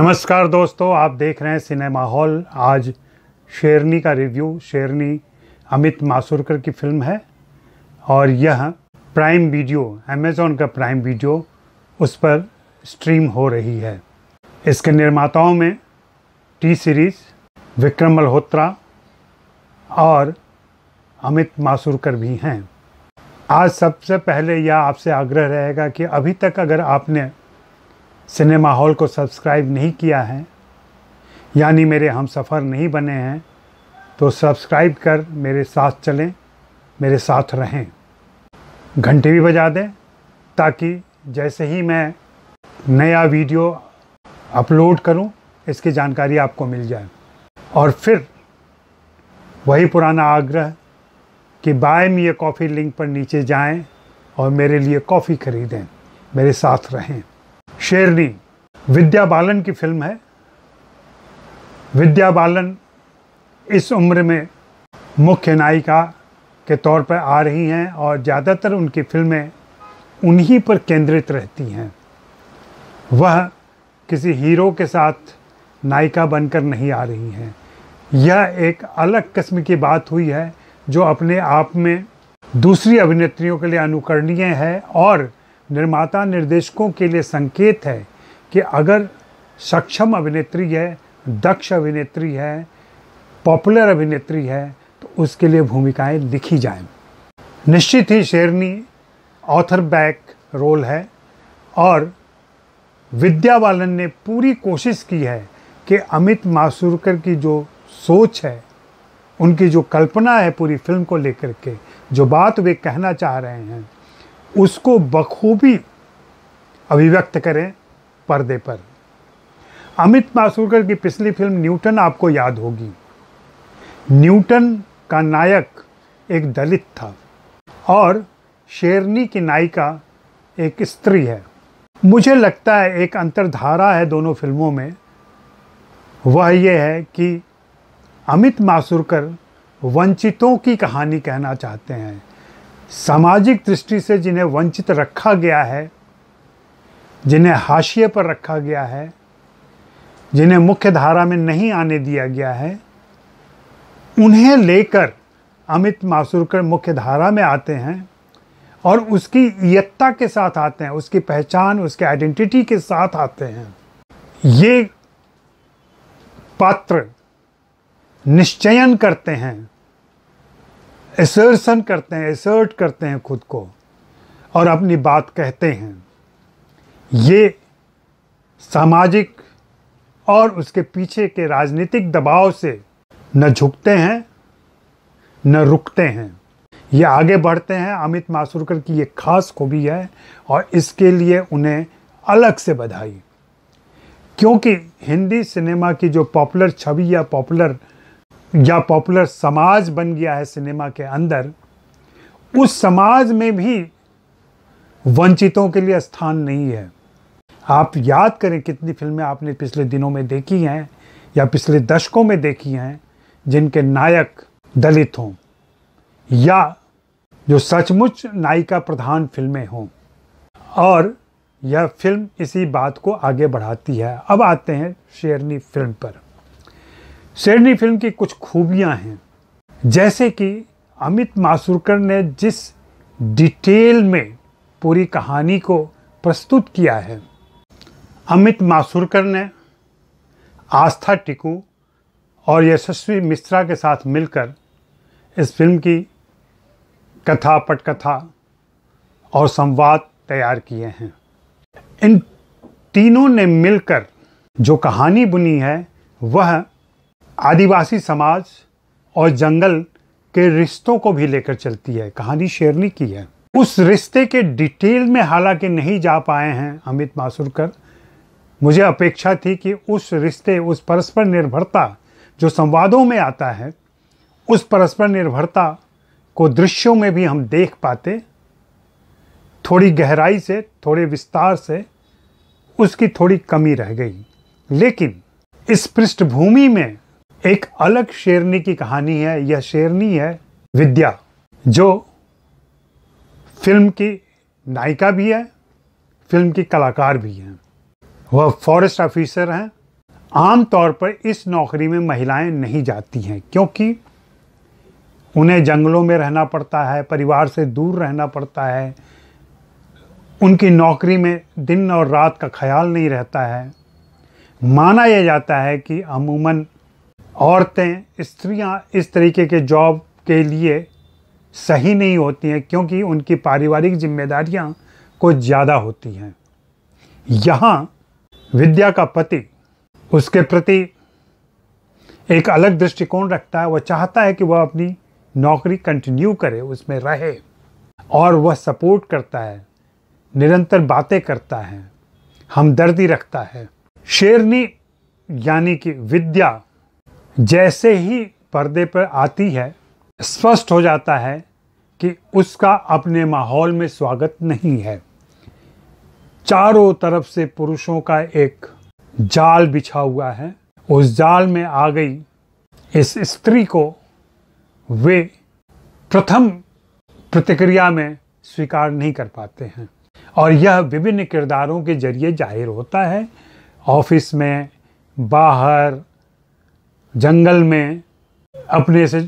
नमस्कार दोस्तों आप देख रहे हैं सिनेमा हॉल आज शेरनी का रिव्यू शेरनी अमित मासूरकर की फिल्म है और यह प्राइम वीडियो अमेजोन का प्राइम वीडियो उस पर स्ट्रीम हो रही है इसके निर्माताओं में टी सीरीज़ विक्रम मल्होत्रा और अमित मासूरकर भी हैं आज सबसे पहले यह आपसे आग्रह रहेगा कि अभी तक अगर आपने सिनेमा हॉल को सब्सक्राइब नहीं किया है यानी मेरे हम सफ़र नहीं बने हैं तो सब्सक्राइब कर मेरे साथ चलें मेरे साथ रहें घंटे भी बजा दें ताकि जैसे ही मैं नया वीडियो अपलोड करूं इसकी जानकारी आपको मिल जाए और फिर वही पुराना आग्रह कि बाय मी ये कॉफ़ी लिंक पर नीचे जाएं और मेरे लिए कॉफ़ी ख़रीदें मेरे साथ रहें शेरनी विद्या बालन की फिल्म है विद्या बालन इस उम्र में मुख्य नायिका के तौर पर आ रही हैं और ज़्यादातर उनकी फिल्में उन्हीं पर केंद्रित रहती हैं वह किसी हीरो के साथ नायिका बनकर नहीं आ रही हैं यह एक अलग किस्म की बात हुई है जो अपने आप में दूसरी अभिनेत्रियों के लिए अनुकरणीय है और निर्माता निर्देशकों के लिए संकेत है कि अगर सक्षम अभिनेत्री है दक्ष अभिनेत्री है पॉपुलर अभिनेत्री है तो उसके लिए भूमिकाएं लिखी जाए निश्चित ही शेरनी ऑथर बैक रोल है और विद्या बालन ने पूरी कोशिश की है कि अमित मासूरकर की जो सोच है उनकी जो कल्पना है पूरी फिल्म को लेकर के जो बात वे कहना चाह रहे हैं उसको बखूबी अभिव्यक्त करें पर्दे पर अमित मासूरकर की पिछली फिल्म न्यूटन आपको याद होगी न्यूटन का नायक एक दलित था और शेरनी की नायिका एक स्त्री है मुझे लगता है एक अंतरधारा है दोनों फिल्मों में वह यह है कि अमित मासूरकर वंचितों की कहानी कहना चाहते हैं सामाजिक दृष्टि से जिन्हें वंचित रखा गया है जिन्हें हाशिए पर रखा गया है जिन्हें मुख्य धारा में नहीं आने दिया गया है उन्हें लेकर अमित मासूरकर मुख्य धारा में आते हैं और उसकी यत्ता के साथ आते हैं उसकी पहचान उसके आइडेंटिटी के साथ आते हैं ये पात्र निश्चयन करते हैं एसर्सन करते हैं एसर्ट करते हैं खुद को और अपनी बात कहते हैं ये सामाजिक और उसके पीछे के राजनीतिक दबाव से न झुकते हैं न रुकते हैं ये आगे बढ़ते हैं अमित मासूरकर की ये खास खूबी है और इसके लिए उन्हें अलग से बधाई क्योंकि हिंदी सिनेमा की जो पॉपुलर छवि या पॉपुलर या पॉपुलर समाज बन गया है सिनेमा के अंदर उस समाज में भी वंचितों के लिए स्थान नहीं है आप याद करें कितनी फिल्में आपने पिछले दिनों में देखी हैं या पिछले दशकों में देखी हैं जिनके नायक दलित हों या जो सचमुच नायिका प्रधान फिल्में हों और यह फिल्म इसी बात को आगे बढ़ाती है अब आते हैं शेरनी फिल्म पर शेरनी फिल्म की कुछ खूबियां हैं जैसे कि अमित मासूरकर ने जिस डिटेल में पूरी कहानी को प्रस्तुत किया है अमित मासूरकर ने आस्था टिकू और यशस्वी मिश्रा के साथ मिलकर इस फिल्म की कथा पटकथा और संवाद तैयार किए हैं इन तीनों ने मिलकर जो कहानी बुनी है वह आदिवासी समाज और जंगल के रिश्तों को भी लेकर चलती है कहानी शेरनी की है उस रिश्ते के डिटेल में हालांकि नहीं जा पाए हैं अमित मासुरकर मुझे अपेक्षा थी कि उस रिश्ते उस परस्पर निर्भरता जो संवादों में आता है उस परस्पर निर्भरता को दृश्यों में भी हम देख पाते थोड़ी गहराई से थोड़े विस्तार से उसकी थोड़ी कमी रह गई लेकिन इस पृष्ठभूमि में एक अलग शेरनी की कहानी है यह शेरनी है विद्या जो फिल्म की नायिका भी है फिल्म की कलाकार भी हैं वह फॉरेस्ट ऑफिसर हैं आम तौर पर इस नौकरी में महिलाएं नहीं जाती हैं क्योंकि उन्हें जंगलों में रहना पड़ता है परिवार से दूर रहना पड़ता है उनकी नौकरी में दिन और रात का ख्याल नहीं रहता है माना यह जाता है कि अमूमन औरतें स्त्रियां इस तरीके के जॉब के लिए सही नहीं होती हैं क्योंकि उनकी पारिवारिक जिम्मेदारियां कुछ ज़्यादा होती हैं यहाँ विद्या का पति उसके प्रति एक अलग दृष्टिकोण रखता है वह चाहता है कि वह अपनी नौकरी कंटिन्यू करे उसमें रहे और वह सपोर्ट करता है निरंतर बातें करता है हमदर्दी रखता है शेरनी यानी कि विद्या जैसे ही पर्दे पर आती है स्पष्ट हो जाता है कि उसका अपने माहौल में स्वागत नहीं है चारों तरफ से पुरुषों का एक जाल बिछा हुआ है उस जाल में आ गई इस स्त्री को वे प्रथम प्रतिक्रिया में स्वीकार नहीं कर पाते हैं और यह विभिन्न किरदारों के जरिए जाहिर होता है ऑफिस में बाहर जंगल में अपने से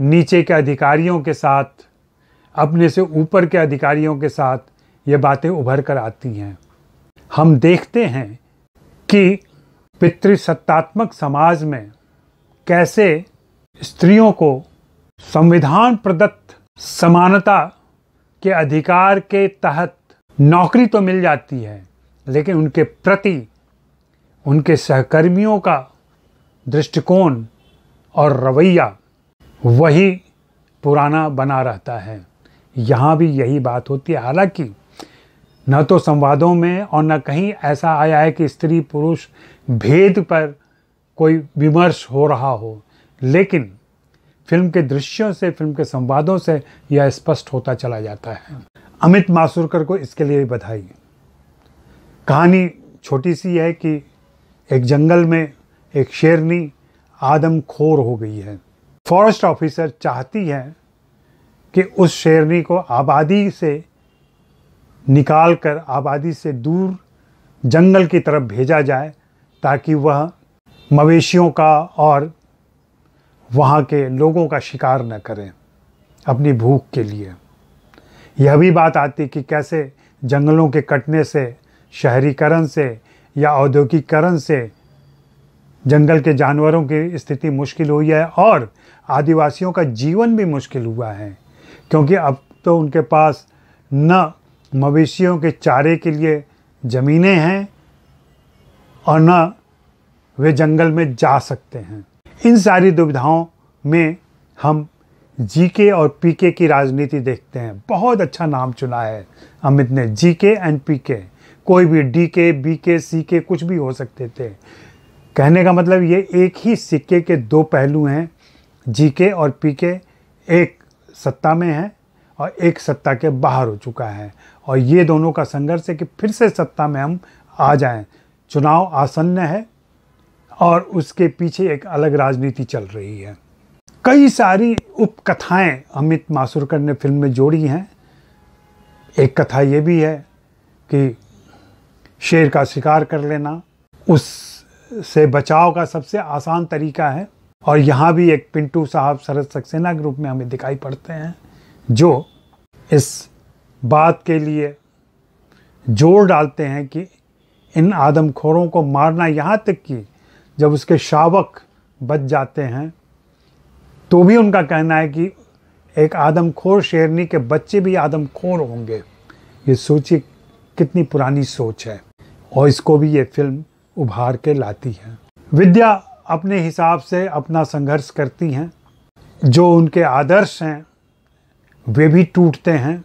नीचे के अधिकारियों के साथ अपने से ऊपर के अधिकारियों के साथ ये बातें उभर कर आती हैं हम देखते हैं कि पितृसत्तात्मक समाज में कैसे स्त्रियों को संविधान प्रदत्त समानता के अधिकार के तहत नौकरी तो मिल जाती है लेकिन उनके प्रति उनके सहकर्मियों का दृष्टिकोण और रवैया वही पुराना बना रहता है यहाँ भी यही बात होती है हालांकि न तो संवादों में और न कहीं ऐसा आया है कि स्त्री पुरुष भेद पर कोई विमर्श हो रहा हो लेकिन फिल्म के दृश्यों से फिल्म के संवादों से यह स्पष्ट होता चला जाता है अमित मासूरकर को इसके लिए बधाई कहानी छोटी सी है कि एक जंगल में एक शेरनी आदमखोर हो गई है फॉरेस्ट ऑफिसर चाहती है कि उस शेरनी को आबादी से निकाल कर आबादी से दूर जंगल की तरफ भेजा जाए ताकि वह मवेशियों का और वहाँ के लोगों का शिकार न करें अपनी भूख के लिए यह भी बात आती कि कैसे जंगलों के कटने से शहरीकरण से या औद्योगिकरण से जंगल के जानवरों की स्थिति मुश्किल हुई है और आदिवासियों का जीवन भी मुश्किल हुआ है क्योंकि अब तो उनके पास न मवेशियों के चारे के लिए ज़मीनें हैं और न वे जंगल में जा सकते हैं इन सारी दुविधाओं में हम जी के और पी के की राजनीति देखते हैं बहुत अच्छा नाम चुना है अमित ने जी के एंड पी के कोई भी डी के बी के सी के कुछ भी हो सकते थे कहने का मतलब ये एक ही सिक्के के दो पहलू हैं जी के और पी के एक सत्ता में है और एक सत्ता के बाहर हो चुका है और ये दोनों का संघर्ष है कि फिर से सत्ता में हम आ जाएं चुनाव आसन्न है और उसके पीछे एक अलग राजनीति चल रही है कई सारी उपकथाएं अमित मासूरकर ने फिल्म में जोड़ी हैं एक कथा ये भी है कि शेर का शिकार कर लेना उस से बचाव का सबसे आसान तरीका है और यहाँ भी एक पिंटू साहब शरद सक्सेना के रूप में हमें दिखाई पड़ते हैं जो इस बात के लिए जोर डालते हैं कि इन आदमखोरों को मारना यहाँ तक कि जब उसके शावक बच जाते हैं तो भी उनका कहना है कि एक आदमखोर शेरनी के बच्चे भी आदमखोर होंगे ये सोचिए कितनी पुरानी सोच है और इसको भी ये फिल्म उभार के लाती हैं विद्या अपने हिसाब से अपना संघर्ष करती हैं जो उनके आदर्श हैं वे भी टूटते हैं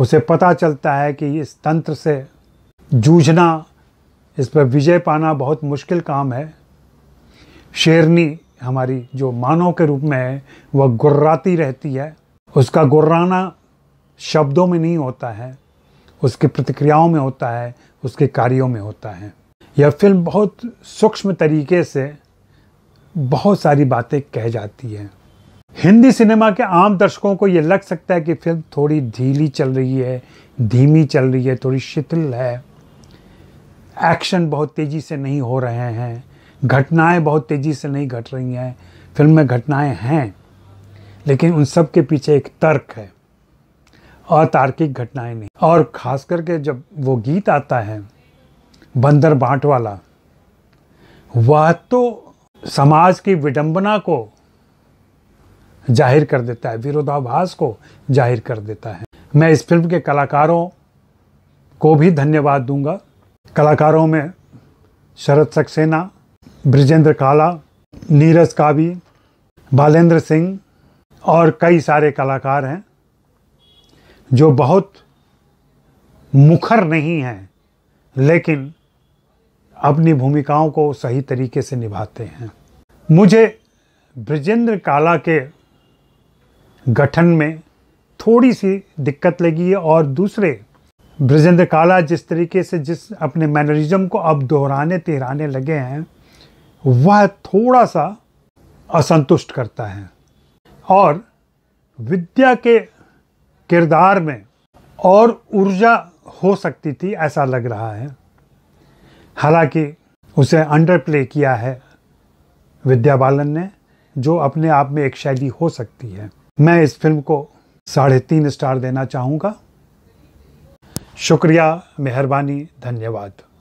उसे पता चलता है कि इस तंत्र से जूझना इस पर विजय पाना बहुत मुश्किल काम है शेरनी हमारी जो मानव के रूप में है वह गुर्राती रहती है उसका गुर्राना शब्दों में नहीं होता है उसकी प्रतिक्रियाओं में होता है उसके कार्यों में होता है यह फिल्म बहुत सूक्ष्म तरीके से बहुत सारी बातें कह जाती है हिंदी सिनेमा के आम दर्शकों को ये लग सकता है कि फिल्म थोड़ी ढीली चल रही है धीमी चल रही है थोड़ी शिथिल है एक्शन बहुत तेज़ी से नहीं हो रहे हैं घटनाएं बहुत तेज़ी से नहीं घट रही हैं फिल्म में घटनाएं हैं लेकिन उन सब के पीछे एक तर्क है अतार्किक घटनाएं नहीं और ख़ास करके जब वो गीत आता है बंदर बांट वाला वह तो समाज की विडंबना को जाहिर कर देता है विरोधाभास को जाहिर कर देता है मैं इस फिल्म के कलाकारों को भी धन्यवाद दूंगा कलाकारों में शरद सक्सेना ब्रजेंद्र काला नीरज कावी बालेंद्र सिंह और कई सारे कलाकार हैं जो बहुत मुखर नहीं हैं लेकिन अपनी भूमिकाओं को सही तरीके से निभाते हैं मुझे ब्रजेंद्र काला के गठन में थोड़ी सी दिक्कत लगी है और दूसरे ब्रजेंद्र काला जिस तरीके से जिस अपने मैनरिज्म को अब दोहराने तिहराने लगे हैं वह थोड़ा सा असंतुष्ट करता है और विद्या के किरदार में और ऊर्जा हो सकती थी ऐसा लग रहा है हालांकि उसे अंडर प्ले किया है विद्या बालन ने जो अपने आप में एक शैली हो सकती है मैं इस फिल्म को साढ़े तीन स्टार देना चाहूँगा शुक्रिया मेहरबानी धन्यवाद